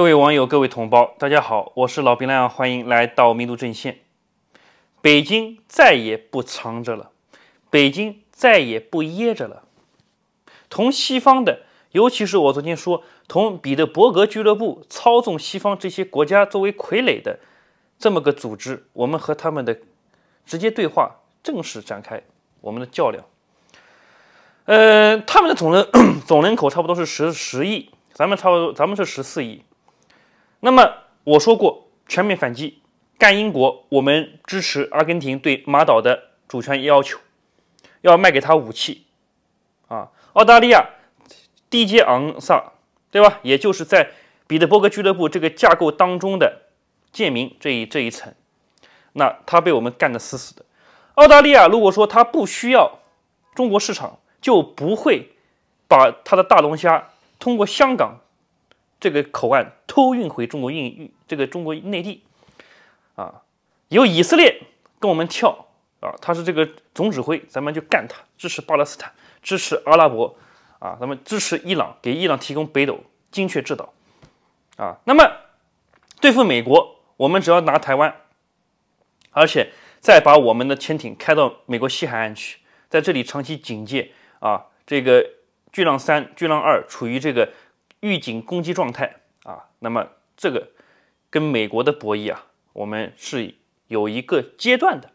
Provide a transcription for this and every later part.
各位网友，各位同胞，大家好，我是老兵亮，欢迎来到民族阵线。北京再也不藏着了，北京再也不掖着了。同西方的，尤其是我昨天说，同比德伯格俱乐部操纵西方这些国家作为傀儡的这么个组织，我们和他们的直接对话正式展开，我们的较量。呃，他们的总人 总人口差不多是十十亿，咱们差不多，咱们是十四亿。那么我说过，全面反击干英国，我们支持阿根廷对马岛的主权要求，要卖给他武器，啊，澳大利亚，DJ 昂萨，对吧？也就是在彼得伯格俱乐部这个架构当中的贱民这一这一层，那他被我们干的死死的。澳大利亚如果说他不需要中国市场，就不会把他的大龙虾通过香港。这个口岸偷运回中国运这个中国内地啊，由以色列跟我们跳啊，他是这个总指挥，咱们就干他，支持巴勒斯坦，支持阿拉伯啊，咱们支持伊朗，给伊朗提供北斗精确制导啊。那么对付美国，我们只要拿台湾，而且再把我们的潜艇开到美国西海岸去，在这里长期警戒啊。这个巨浪三、巨浪二处于这个。预警攻击状态啊，那么这个跟美国的博弈啊，我们是有一个阶段的。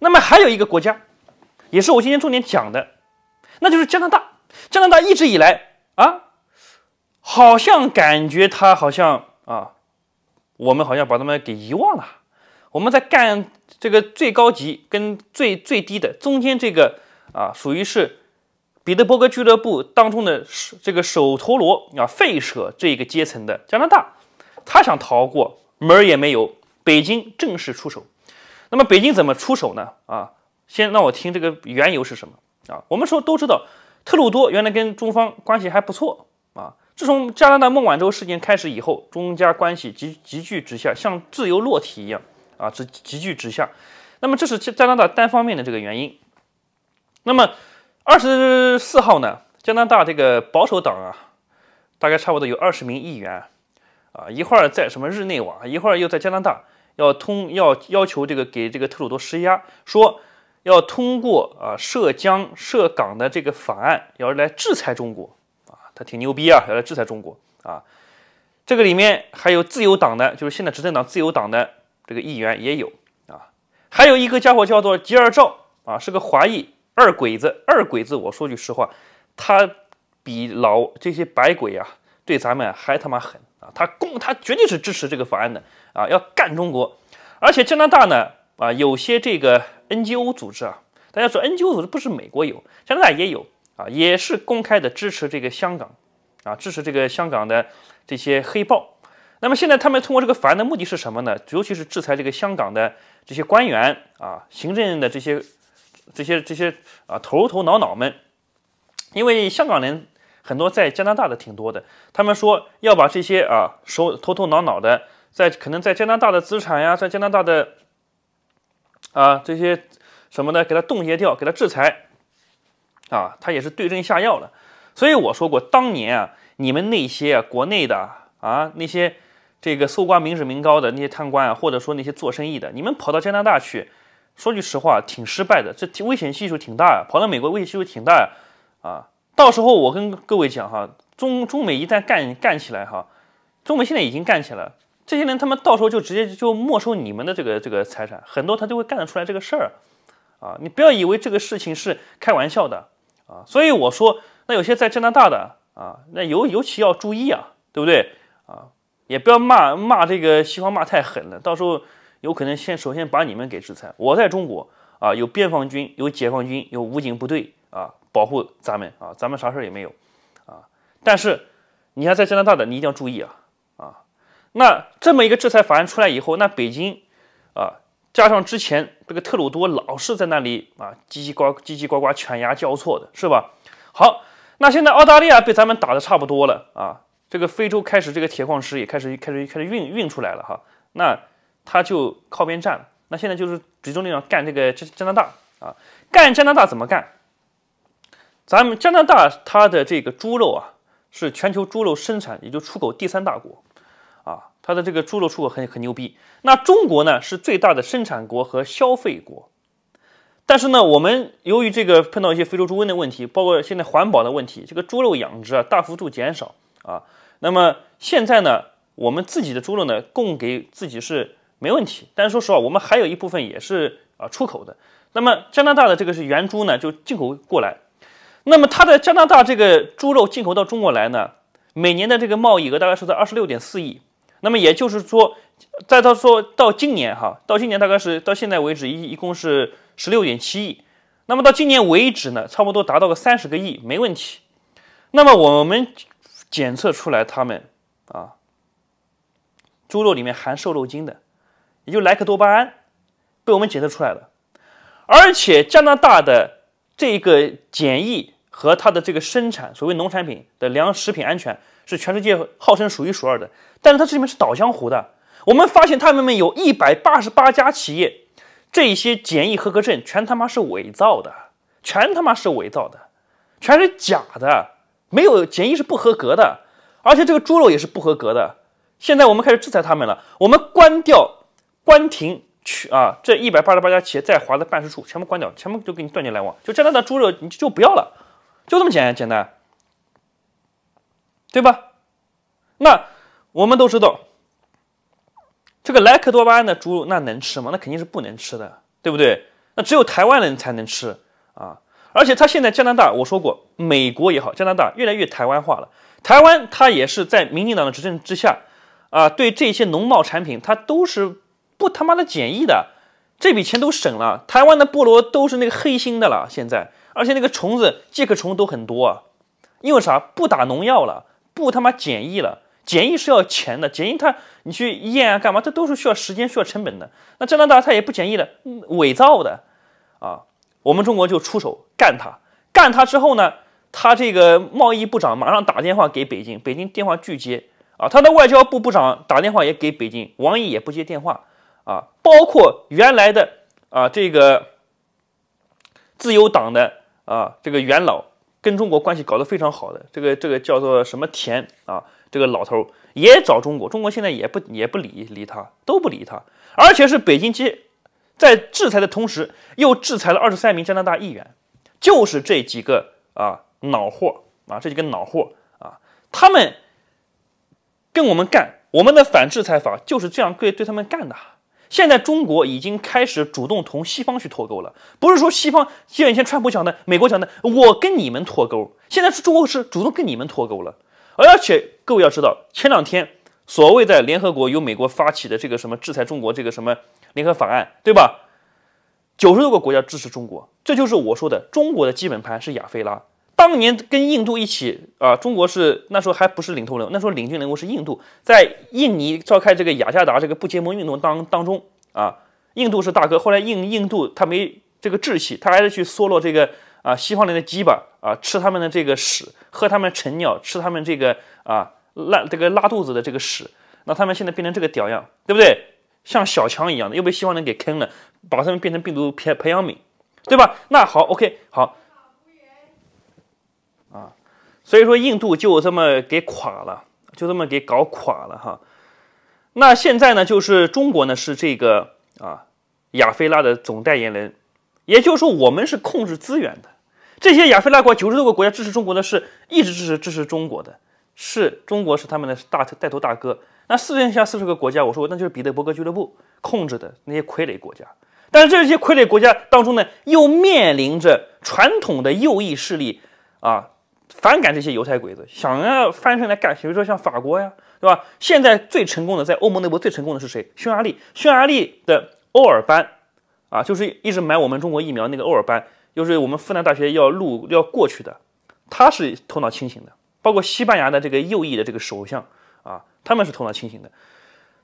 那么还有一个国家，也是我今天重点讲的，那就是加拿大。加拿大一直以来啊，好像感觉它好像啊，我们好像把他们给遗忘了。我们在干这个最高级跟最最低的中间这个啊，属于是。彼得伯格俱乐部当中的这个首陀罗啊，费舍这个阶层的加拿大，他想逃过门儿也没有。北京正式出手，那么北京怎么出手呢？啊，先让我听这个缘由是什么啊？我们说都知道，特鲁多原来跟中方关系还不错啊。自从加拿大孟晚舟事件开始以后，中加关系急急剧直下，像自由落体一样啊，直急剧直下。那么这是加拿大单方面的这个原因，那么。二十四号呢，加拿大这个保守党啊，大概差不多有二十名议员啊，一会儿在什么日内瓦，一会儿又在加拿大，要通要要求这个给这个特鲁多施压，说要通过啊涉疆涉港的这个法案，要来制裁中国啊，他挺牛逼啊，要来制裁中国啊，这个里面还有自由党的，就是现在执政党自由党的这个议员也有啊，还有一个家伙叫做吉尔赵啊，是个华裔。二鬼子，二鬼子，我说句实话，他比老这些白鬼啊，对咱们还他妈狠啊！他公，他绝对是支持这个法案的啊，要干中国。而且加拿大呢，啊，有些这个 NGO 组织啊，大家说 NGO 组织不是美国有，加拿大也有啊，也是公开的支持这个香港啊，支持这个香港的这些黑豹。那么现在他们通过这个法案的目的是什么呢？尤其是制裁这个香港的这些官员啊，行政的这些。这些这些啊头头脑脑们，因为香港人很多在加拿大的挺多的，他们说要把这些啊手头头脑脑的在可能在加拿大的资产呀，在加拿大的啊这些什么的给他冻结掉，给他制裁，啊，他也是对症下药了。所以我说过，当年啊，你们那些国内的啊那些这个搜刮民脂民膏的那些贪官啊，或者说那些做生意的，你们跑到加拿大去。说句实话，挺失败的，这危险系数挺大呀，跑到美国危险系数挺大呀，啊，到时候我跟各位讲哈，中中美一旦干干起来哈，中美现在已经干起来了，这些人他们到时候就直接就没收你们的这个这个财产，很多他就会干得出来这个事儿，啊，你不要以为这个事情是开玩笑的啊，所以我说那有些在加拿大的啊，那尤尤其要注意啊，对不对啊？也不要骂骂这个西方骂太狠了，到时候。有可能先首先把你们给制裁。我在中国啊，有边防军，有解放军，有武警部队啊，保护咱们啊，咱们啥事儿也没有啊。但是你还在加拿大的，你一定要注意啊啊！那这么一个制裁法案出来以后，那北京啊，加上之前这个特鲁多老是在那里啊，叽叽呱叽叽呱呱，犬牙交错的是吧？好，那现在澳大利亚被咱们打的差不多了啊，这个非洲开始这个铁矿石也开始开始开始运运出来了哈，那。他就靠边站了。那现在就是集中力量干这个加加拿大啊，干加拿大怎么干？咱们加拿大它的这个猪肉啊，是全球猪肉生产也就出口第三大国啊，它的这个猪肉出口很很牛逼。那中国呢是最大的生产国和消费国，但是呢我们由于这个碰到一些非洲猪瘟的问题，包括现在环保的问题，这个猪肉养殖啊大幅度减少啊。那么现在呢我们自己的猪肉呢供给自己是。没问题，但是说实话，我们还有一部分也是啊出口的。那么加拿大的这个是原猪呢，就进口过来。那么它的加拿大这个猪肉进口到中国来呢，每年的这个贸易额大概是在二十六点四亿。那么也就是说，在到说到今年哈，到今年大概是到现在为止一一共是十六点七亿。那么到今年为止呢，差不多达到了三十个亿，没问题。那么我们检测出来，他们啊猪肉里面含瘦肉精的。也就莱克多巴胺被我们检测出来了，而且加拿大的这个检疫和它的这个生产，所谓农产品的粮食品安全是全世界号称数一数二的。但是它这里面是倒江湖的。我们发现他里们有一百八十八家企业，这些检疫合格证全他妈是伪造的，全他妈是伪造的，全是假的，没有检疫是不合格的，而且这个猪肉也是不合格的。现在我们开始制裁他们了，我们关掉。关停去啊！这一百八十八家企业在华的办事处全部关掉，全部就给你断绝来往。就加拿大猪肉你就不要了，就这么简简单，对吧？那我们都知道，这个莱克多巴胺的猪肉那能吃吗？那肯定是不能吃的，对不对？那只有台湾人才能吃啊！而且他现在加拿大，我说过，美国也好，加拿大越来越台湾化了。台湾他也是在民进党的执政之下啊，对这些农贸产品他都是。不他妈的检疫的，这笔钱都省了。台湾的菠萝都是那个黑心的了，现在，而且那个虫子介壳虫都很多，因为啥？不打农药了，不他妈检疫了。检疫是要钱的，检疫它你去验啊干嘛？这都是需要时间、需要成本的。那加拿大它也不检疫的，伪造的啊！我们中国就出手干他，干他之后呢，他这个贸易部长马上打电话给北京，北京电话拒接啊。他的外交部部长打电话也给北京，王毅也不接电话。啊，包括原来的啊这个自由党的啊这个元老，跟中国关系搞得非常好的这个这个叫做什么田啊这个老头也找中国，中国现在也不也不理理他，都不理他，而且是北京街在制裁的同时，又制裁了二十三名加拿大议员，就是这几个啊脑货啊这几个脑货啊，他们跟我们干，我们的反制裁法就是这样对对他们干的。现在中国已经开始主动同西方去脱钩了，不是说西方像以前川普讲的、美国讲的，我跟你们脱钩。现在是中国是主动跟你们脱钩了，而且各位要知道，前两天所谓在联合国由美国发起的这个什么制裁中国这个什么联合法案，对吧？九十多个国家支持中国，这就是我说的中国的基本盘是亚非拉。当年跟印度一起啊，中国是那时候还不是领头人，那时候领军人物是印度，在印尼召开这个雅加达这个不结盟运动当当中啊，印度是大哥。后来印印度他没这个志气，他还是去缩落这个啊西方人的鸡巴啊，吃他们的这个屎，喝他们成尿，吃他们这个啊拉这个拉肚子的这个屎。那他们现在变成这个屌样，对不对？像小强一样的，又被西方人给坑了，把他们变成病毒培培养皿，对吧？那好，OK，好。所以说，印度就这么给垮了，就这么给搞垮了哈。那现在呢，就是中国呢是这个啊，亚非拉的总代言人，也就是说，我们是控制资源的。这些亚非拉国九十多个国家支持中国呢，是一直支持支持中国的，是中国是他们的大带头大哥。那四线下四十个国家，我说那就是彼得伯格俱乐部控制的那些傀儡国家。但是这些傀儡国家当中呢，又面临着传统的右翼势力啊。反感这些犹太鬼子，想要翻身来干。比如说像法国呀，对吧？现在最成功的在欧盟内部最成功的是谁？匈牙利，匈牙利的欧尔班，啊，就是一直买我们中国疫苗那个欧尔班，又是我们复旦大学要录要过去的，他是头脑清醒的。包括西班牙的这个右翼的这个首相，啊，他们是头脑清醒的。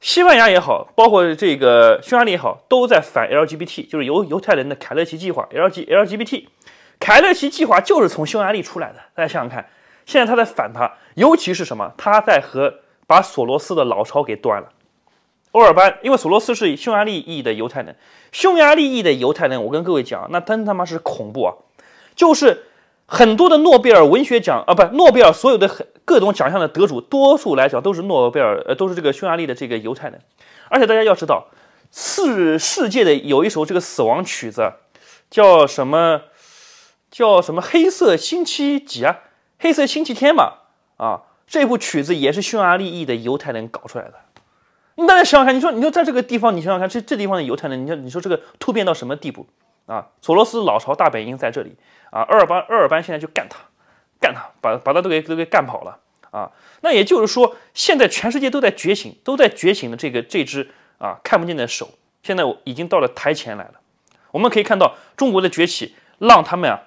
西班牙也好，包括这个匈牙利也好，都在反 LGBT，就是犹犹太人的凯勒奇计划 LGLGBT。凯勒奇计划就是从匈牙利出来的，大家想想看，现在他在反他，尤其是什么，他在和把索罗斯的老巢给端了。欧尔班，因为索罗斯是匈牙利裔的犹太人，匈牙利裔的犹太人，我跟各位讲，那真他妈是恐怖啊！就是很多的诺贝尔文学奖啊，不诺贝尔所有的各种奖项的得主，多数来讲都是诺贝尔，呃，都是这个匈牙利的这个犹太人。而且大家要知道，世世界的有一首这个死亡曲子，叫什么？叫什么？黑色星期几啊？黑色星期天嘛！啊，这部曲子也是匈牙利裔的犹太人搞出来的。那想想看，你说，你说在这个地方，你想想看，这这地方的犹太人，你说，你说这个突变到什么地步啊？索罗斯老巢大本营在这里啊，埃尔巴埃尔班现在就干他，干他，把把他都给都给干跑了啊！那也就是说，现在全世界都在觉醒，都在觉醒的这个这只啊看不见的手，现在我已经到了台前来了。我们可以看到中国的崛起，让他们啊。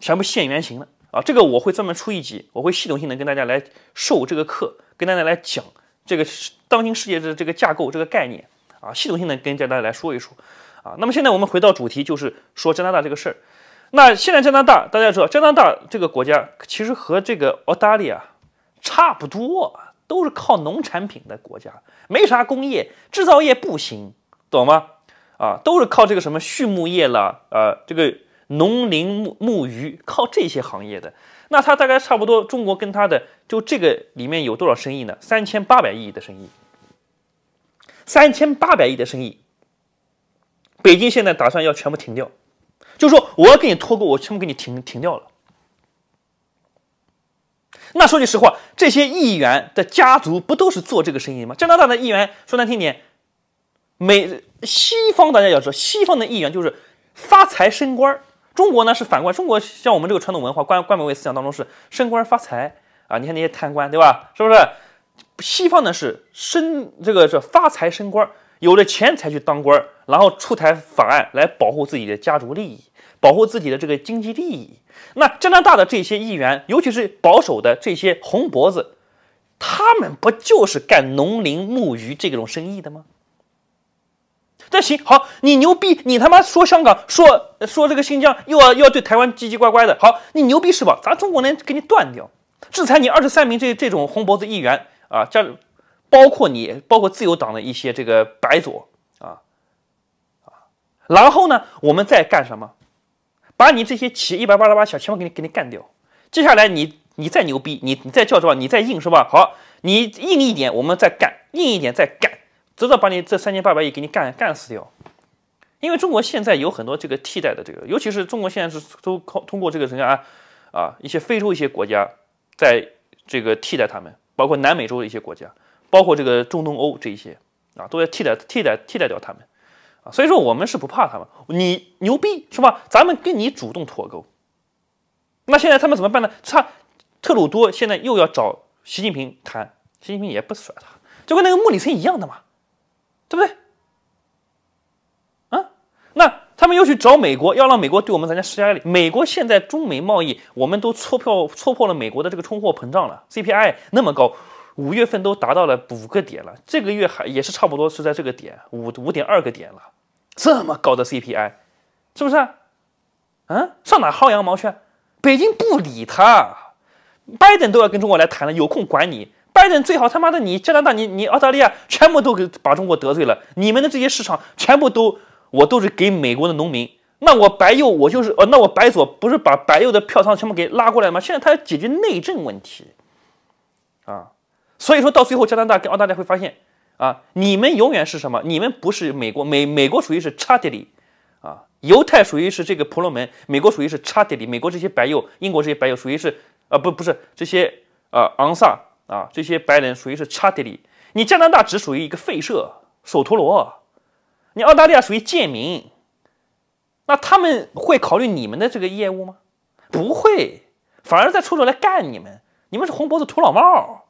全部现原形了啊！这个我会专门出一集，我会系统性的跟大家来授这个课，跟大家来讲这个当今世界的这个架构、这个概念啊，系统性的跟大家来说一说啊。那么现在我们回到主题，就是说加拿大这个事儿。那现在加拿大，大家知道加拿大这个国家其实和这个澳大利亚差不多，都是靠农产品的国家，没啥工业，制造业不行，懂吗？啊，都是靠这个什么畜牧业了，呃，这个。农林牧牧渔靠这些行业的，那他大概差不多，中国跟他的就这个里面有多少生意呢？三千八百亿的生意，三千八百亿的生意，北京现在打算要全部停掉，就是说我要给你脱钩，我全部给你停停掉了。那说句实话，这些议员的家族不都是做这个生意吗？加拿大的议员说难听点，美西方大家要知道，西方的议员就是发财升官儿。中国呢是反观中国，像我们这个传统文化、关官本位思想当中是升官发财啊，你看那些贪官，对吧？是不是？西方呢是升这个是发财升官，有了钱才去当官，然后出台法案来保护自己的家族利益，保护自己的这个经济利益。那加拿大的这些议员，尤其是保守的这些红脖子，他们不就是干农林牧渔这种生意的吗？这行好，你牛逼，你他妈说香港，说说这个新疆，又要又要对台湾叽叽歪歪的。好，你牛逼是吧？咱中国人给你断掉，制裁你二十三名这这种红脖子议员啊，加包括你，包括自由党的一些这个白左啊啊。然后呢，我们再干什么？把你这些企业一百八十八小全部给你给你干掉。接下来你你再牛逼，你你再叫什么？你再硬是吧？好，你硬一点，我们再干，硬一点再干。直到把你这三千八百亿给你干干死掉，因为中国现在有很多这个替代的这个，尤其是中国现在是都靠通过这个什么啊啊一些非洲一些国家，在这个替代他们，包括南美洲的一些国家，包括这个中东欧这一些啊都在替代替代替代掉他们啊，所以说我们是不怕他们，你牛逼是吧？咱们跟你主动脱钩，那现在他们怎么办呢？他特鲁多现在又要找习近平谈，习近平也不甩他，就跟那个莫里森一样的嘛。对不对？啊，那他们又去找美国，要让美国对我们咱家施加压力。美国现在中美贸易，我们都戳破戳破了美国的这个通货膨胀了，CPI 那么高，五月份都达到了五个点了，这个月还也是差不多是在这个点五五点二个点了，这么高的 CPI，是不是？啊，上哪薅羊毛去？北京不理他，拜登都要跟中国来谈了，有空管你？拜登最好他妈的！你加拿大，你你澳大利亚，全部都给把中国得罪了。你们的这些市场全部都我都是给美国的农民。那我白右，我就是呃，那我白左不是把白右的票仓全部给拉过来吗？现在他要解决内政问题啊，所以说到最后，加拿大跟澳大利亚会发现啊，你们永远是什么？你们不是美国，美美国属于是查德里啊，犹太属于是这个婆罗门，美国属于是查德里，美国这些白右，英国这些白右属于是啊，不不是这些啊昂萨。啊，这些白人属于是差地里，你加拿大只属于一个废社，首陀螺，你澳大利亚属于贱民，那他们会考虑你们的这个业务吗？不会，反而在出手来干你们，你们是红脖子土老帽，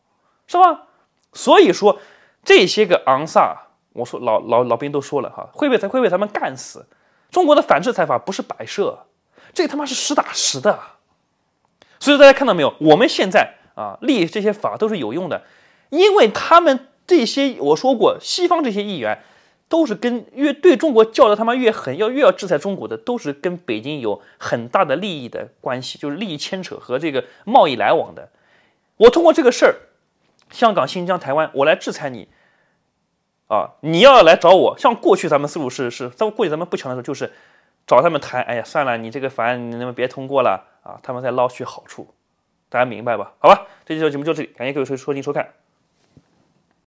是吧？所以说这些个昂萨，我说老老老兵都说了哈，会被会被他们干死。中国的反制财阀不是摆设，这他妈是实打实的所以大家看到没有，我们现在。啊，立这些法都是有用的，因为他们这些我说过，西方这些议员都是跟越对中国叫的他妈越狠，要越要制裁中国的，都是跟北京有很大的利益的关系，就是利益牵扯和这个贸易来往的。我通过这个事儿，香港、新疆、台湾，我来制裁你啊！你要来找我，像过去咱们思路是是，在过去咱们不强的时候，就是找他们谈，哎呀，算了，你这个法案你们别通过了啊！他们在捞取好处。大家明白吧？好吧，这期的节目就这里，感谢各位收收听收看。